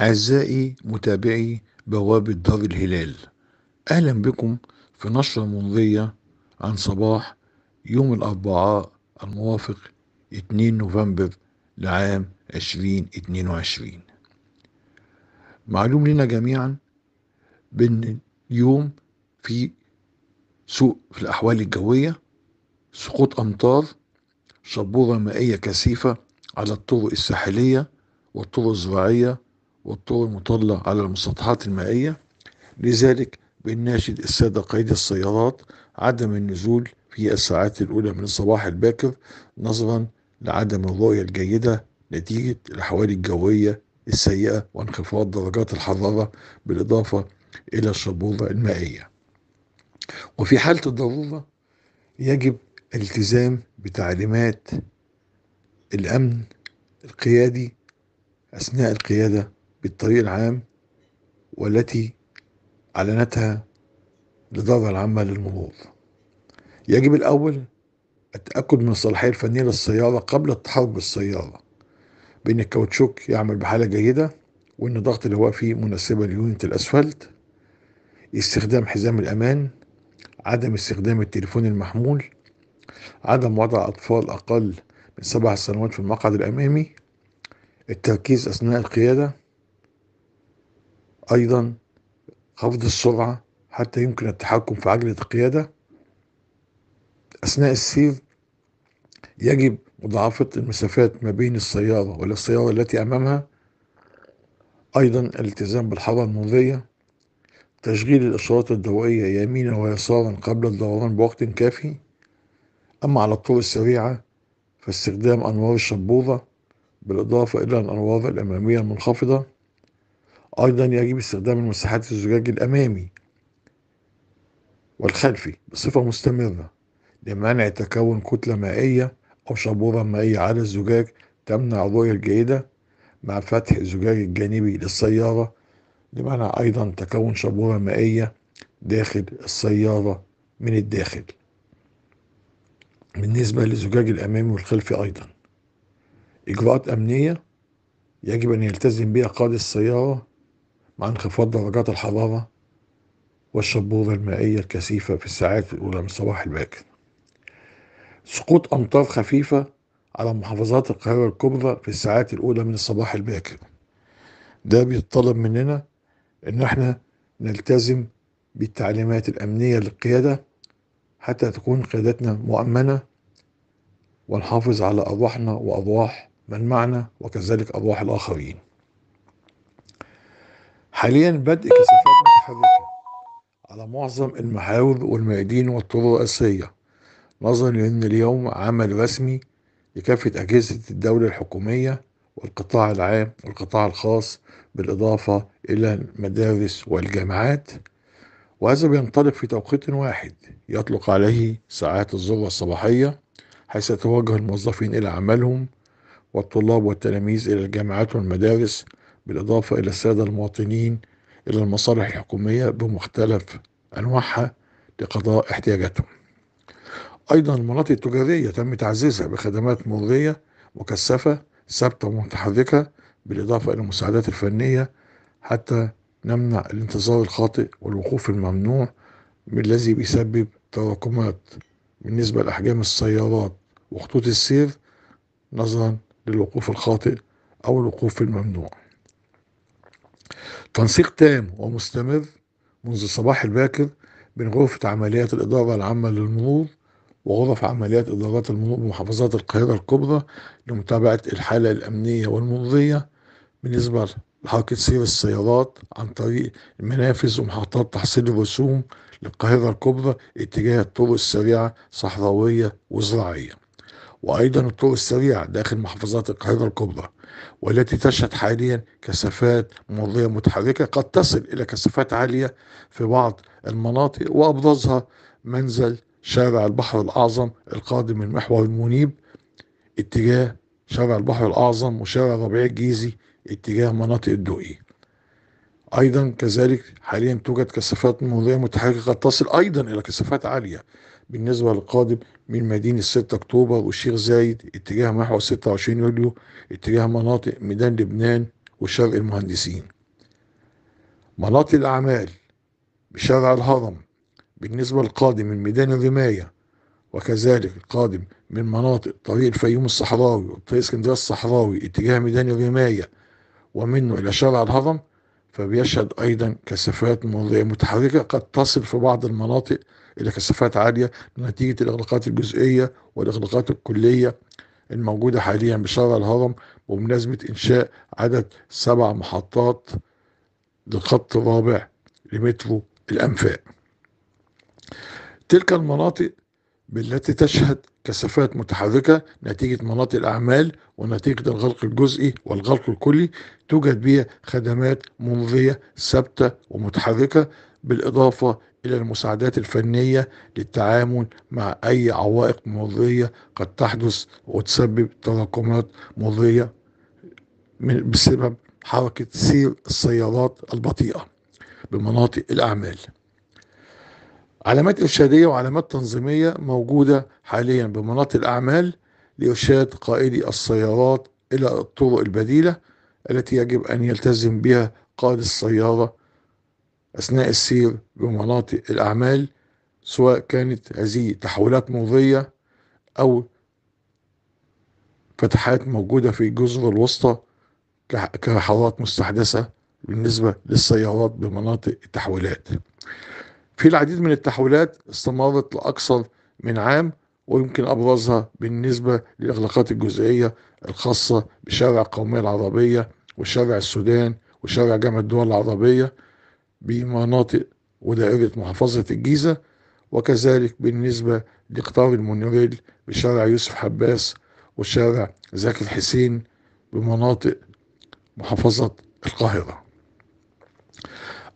أعزائي متابعي بوابة دار الهلال أهلا بكم في نشرة ممضية عن صباح يوم الأربعاء الموافق 2 نوفمبر لعام 2022 معلوم لنا جميعا بأن اليوم في سوء في الأحوال الجوية سقوط أمطار شبورة مائية كثيفة على الطرق الساحلية والطرق الزراعية والطوب المطلة على المسطحات المائية لذلك بنناشد السادة قيد السيارات عدم النزول في الساعات الأولى من الصباح الباكر نظرا لعدم الرؤية الجيدة نتيجة الأحوال الجوية السيئة وانخفاض درجات الحرارة بالإضافة إلى الشبوبة المائية وفي حالة الضرورة يجب الالتزام بتعليمات الأمن القيادي أثناء القيادة بالطريق العام والتي أعلنتها الإدارة العامة للمرور يجب الأول التأكد من الصلاحية الفنية للسيارة قبل التحرك بالسيارة بأن الكاوتشوك يعمل بحالة جيدة وأن ضغط الهواء فيه مناسبة ليونت الأسفلت استخدام حزام الأمان عدم استخدام التليفون المحمول عدم وضع أطفال أقل من سبع سنوات في المقعد الأمامي التركيز أثناء القيادة أيضا خفض السرعة حتى يمكن التحكم في عجلة القيادة أثناء السير يجب مضاعفة المسافات ما بين السيارة والسيارة التي أمامها أيضا الالتزام بالحرارة المرضية تشغيل الإشارات الضوئية يمينا ويسارا قبل الدوران بوقت كافي أما على الطرق السريعة فاستخدام أنوار الشبوظة بالإضافة إلى الأنوار الأمامية المنخفضة أيضا يجب استخدام المساحات الزجاج الأمامي والخلفي بصفة مستمرة لمنع تكون كتلة مائية أو شبورة مائية على الزجاج تمنع الرؤية الجيدة مع فتح الزجاج الجانبي للسيارة لمنع أيضا تكون شبورة مائية داخل السيارة من الداخل بالنسبة للزجاج الأمامي والخلفي أيضا إجراءات أمنية يجب أن يلتزم بها قائد السيارة مع انخفاض درجات الحرارة والشبورة المائية الكثيفة في الساعات الأولى من الصباح الباكر سقوط أمطار خفيفة على محافظات القاهرة الكبرى في الساعات الأولى من الصباح الباكر ده بيتطلب مننا إن احنا نلتزم بالتعليمات الأمنية للقيادة حتى تكون قيادتنا مؤمنة ونحافظ على أرواحنا وأرواح من معنا وكذلك أرواح الآخرين حاليا بدء كثافات متحركة على معظم المحاور والميادين والطرق الرئيسية نظرا لأن اليوم عمل رسمي لكافة أجهزة الدولة الحكومية والقطاع العام والقطاع الخاص بالإضافة إلى المدارس والجامعات وهذا بينطلق في توقيت واحد يطلق عليه ساعات الذروة الصباحية حيث يتوجه الموظفين إلى عملهم والطلاب والتلاميذ إلى الجامعات والمدارس بالإضافة إلى السادة المواطنين إلى المصالح الحكومية بمختلف أنواعها لقضاء احتياجاتهم أيضا المناطق التجارية تم تعزيزها بخدمات مرضية مكثفة ثابتة ومتحركة بالإضافة إلى المساعدات الفنية حتى نمنع الانتظار الخاطئ والوقوف الممنوع الذي بيسبب تراكمات بالنسبة لأحجام السيارات وخطوط السير نظرا للوقوف الخاطئ أو الوقوف الممنوع تنسيق تام ومستمر منذ الصباح الباكر بين غرفة عمليات الإدارة العامة للمرور وغرف عمليات إدارات المرور بمحافظات القاهرة الكبرى لمتابعة الحالة الأمنية والمرضية بالنسبة لحركة سير السيارات عن طريق المنافذ ومحطات تحصيل الرسوم للقاهرة الكبرى اتجاه الطرق السريعة صحراوية وزراعية وأيضا الطرق السريعة داخل محافظات القاهرة الكبرى والتي تشهد حاليا كثافات مرضيه متحركة قد تصل إلى كثافات عالية في بعض المناطق وأبرزها منزل شارع البحر الأعظم القادم من محور المنيب اتجاه شارع البحر الأعظم وشارع ربيع الجيزي اتجاه مناطق الدقي أيضا كذلك حاليا توجد كثافات مرضيه متحركة قد تصل أيضا إلى كثافات عالية بالنسبة للقادم من مدينة 6 أكتوبر والشيخ زايد اتجاه محور 26 يوليو اتجاه مناطق ميدان لبنان وشرق المهندسين مناطق الأعمال بشارع الهرم بالنسبة للقادم من ميدان الرماية وكذلك القادم من مناطق طريق الفيوم الصحراوي وطريق اسكندرية الصحراوي اتجاه ميدان الرماية ومنه إلى شارع الهرم فبيشهد أيضا كثافات مرورية متحركة قد تصل في بعض المناطق إلى كثافات عالية نتيجة الإغلاقات الجزئية والإغلاقات الكلية الموجودة حاليا بشارع الهرم وبمناسبة إنشاء عدد سبع محطات للخط الرابع لمترو الأنفاق تلك المناطق بالتي تشهد كثافات متحركة نتيجة مناطق الأعمال ونتيجة الغلق الجزئي والغلق الكلي توجد بها خدمات ممضية ثابتة ومتحركة بالإضافة إلى المساعدات الفنية للتعامل مع أي عوائق مرضية قد تحدث وتسبب تراكمات مرضية بسبب حركة سير السيارات البطيئة بمناطق الأعمال علامات إرشادية وعلامات تنظيمية موجودة حاليا بمناطق الأعمال لإرشاد قائدي السيارات إلى الطرق البديلة التي يجب أن يلتزم بها قائد السيارة أثناء السير بمناطق الأعمال سواء كانت هذه تحولات موضية أو فتحات موجودة في الجزر الوسطى كحارات مستحدثة بالنسبة للسيارات بمناطق التحويلات في العديد من التحويلات استمرت لأكثر من عام ويمكن أبرزها بالنسبة للإغلاقات الجزئية الخاصة بشارع القومية العربية وشارع السودان وشارع جامعة الدول العربية بمناطق ودائرة محافظة الجيزة وكذلك بالنسبة لقطار المونوريل بشارع يوسف حباس وشارع زكي الحسين بمناطق محافظة القاهرة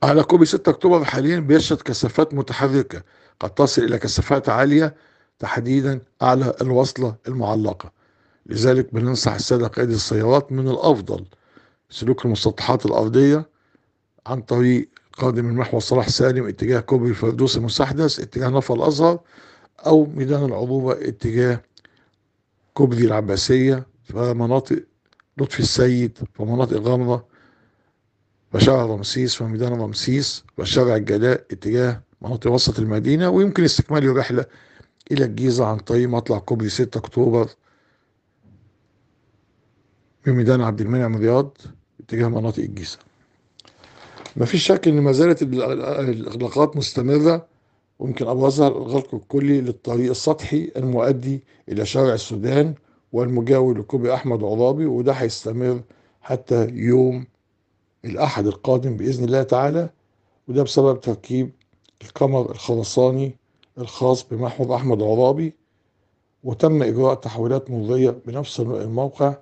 على كوبي 6 أكتوبر حاليا بيشهد كثافات متحركة قد تصل إلى كثافات عالية تحديدا أعلى الوصلة المعلقة لذلك بننصح السادة قيادي السيارات من الأفضل سلوك المسطحات الأرضية عن طريق قادم من محور صلاح سالم اتجاه كوبري الفردوس المستحدث اتجاه نفر الازهر او ميدان العبوه اتجاه كوبري العباسيه فمناطق لطفي السيد ومناطق غامضه وشارع رمسيس وميدان رمسيس وشارع الجلاء اتجاه مناطق وسط المدينة ويمكن استكمال الرحلة إلى الجيزة عن طريق مطلع كوبري 6 أكتوبر من ميدان عبد المنعم رياض اتجاه مناطق الجيزة ما فيش شك ان ما زالت الاغلاقات مستمره ويمكن ابرزها الغلق الكلي للطريق السطحي المؤدي إلى شارع السودان والمجاور لكوبي أحمد عرابي وده هيستمر حتى يوم الأحد القادم بإذن الله تعالى وده بسبب تركيب القمر الخرساني الخاص بمحور أحمد عرابي وتم إجراء تحويلات مرضية بنفس الموقع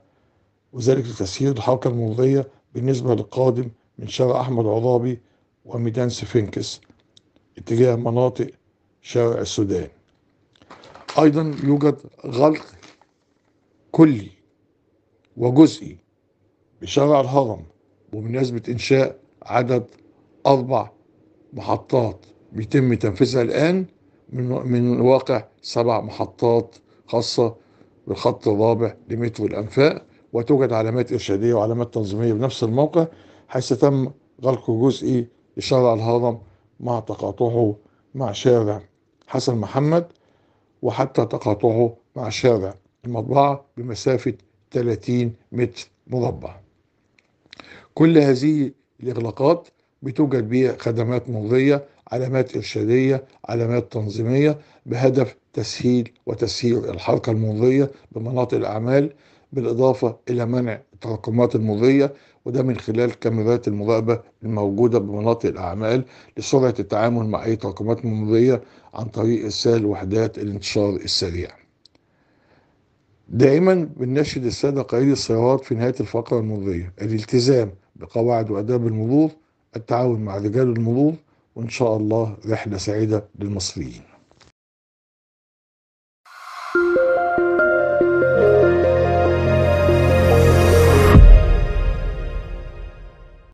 وذلك لتسهيل الحركة المرضية بالنسبة للقادم من شارع أحمد عرابي وميدان سفنكس اتجاه مناطق شارع السودان أيضا يوجد غلق كلي وجزئي بشارع الهرم بمناسبة إنشاء عدد أربع محطات بيتم تنفيذها الآن من, من واقع سبع محطات خاصة بالخط الرابع لمترو الأنفاق وتوجد علامات إرشادية وعلامات تنظيمية بنفس الموقع حيث تم غلق جزئي لشارع الهرم مع تقاطعه مع شارع حسن محمد وحتى تقاطعه مع شارع المطبعة بمسافة 30 متر مربع كل هذه الإغلاقات بتوجد بها خدمات مرضية علامات إرشادية علامات تنظيمية بهدف تسهيل وتسيير الحركة المرضية بمناطق الأعمال بالإضافة إلى منع التراكمات المضية وده من خلال كاميرات المراقبة الموجودة بمناطق الأعمال لسرعة التعامل مع أي تراكمات مضية عن طريق إرسال وحدات الانتشار السريع. دائما بنشهد السادة قائدي السيارات في نهاية الفقرة المضية الالتزام بقواعد وآداب المرور التعاون مع رجال المرور وإن شاء الله رحلة سعيدة للمصريين